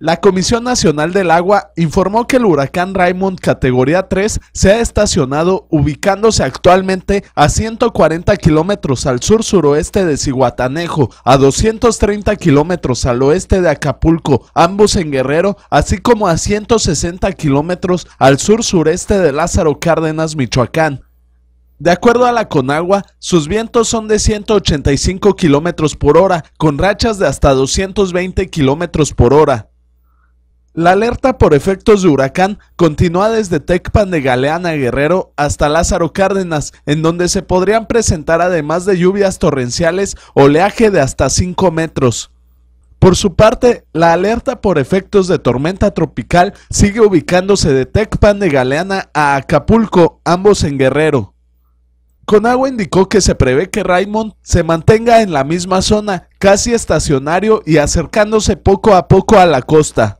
La Comisión Nacional del Agua informó que el huracán Raymond categoría 3 se ha estacionado ubicándose actualmente a 140 kilómetros al sur-suroeste de Cihuatanejo, a 230 kilómetros al oeste de Acapulco, ambos en Guerrero, así como a 160 kilómetros al sur-sureste de Lázaro Cárdenas, Michoacán. De acuerdo a la Conagua, sus vientos son de 185 kilómetros por hora, con rachas de hasta 220 kilómetros por hora. La alerta por efectos de huracán continúa desde Tecpan de Galeana Guerrero hasta Lázaro Cárdenas, en donde se podrían presentar además de lluvias torrenciales, oleaje de hasta 5 metros. Por su parte, la alerta por efectos de tormenta tropical sigue ubicándose de Tecpan de Galeana a Acapulco, ambos en Guerrero. Conagua indicó que se prevé que Raymond se mantenga en la misma zona, casi estacionario y acercándose poco a poco a la costa.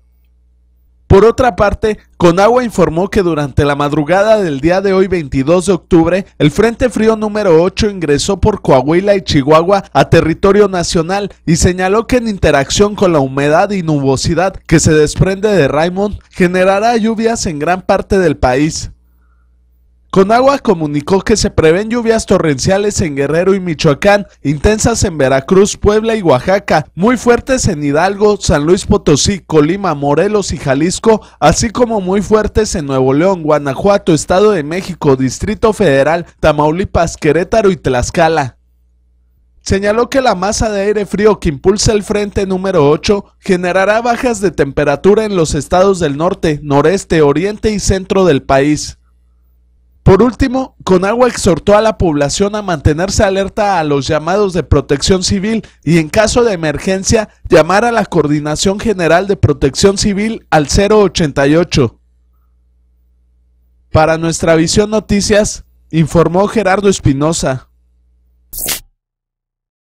Por otra parte, Conagua informó que durante la madrugada del día de hoy 22 de octubre, el Frente Frío número 8 ingresó por Coahuila y Chihuahua a territorio nacional y señaló que en interacción con la humedad y nubosidad que se desprende de Raymond, generará lluvias en gran parte del país. Conagua comunicó que se prevén lluvias torrenciales en Guerrero y Michoacán, intensas en Veracruz, Puebla y Oaxaca, muy fuertes en Hidalgo, San Luis Potosí, Colima, Morelos y Jalisco, así como muy fuertes en Nuevo León, Guanajuato, Estado de México, Distrito Federal, Tamaulipas, Querétaro y Tlaxcala señaló que la masa de aire frío que impulsa el frente número 8 generará bajas de temperatura en los estados del norte, noreste, oriente y centro del país. Por último, Conagua exhortó a la población a mantenerse alerta a los llamados de protección civil y en caso de emergencia llamar a la Coordinación General de Protección Civil al 088. Para nuestra visión noticias, informó Gerardo Espinosa.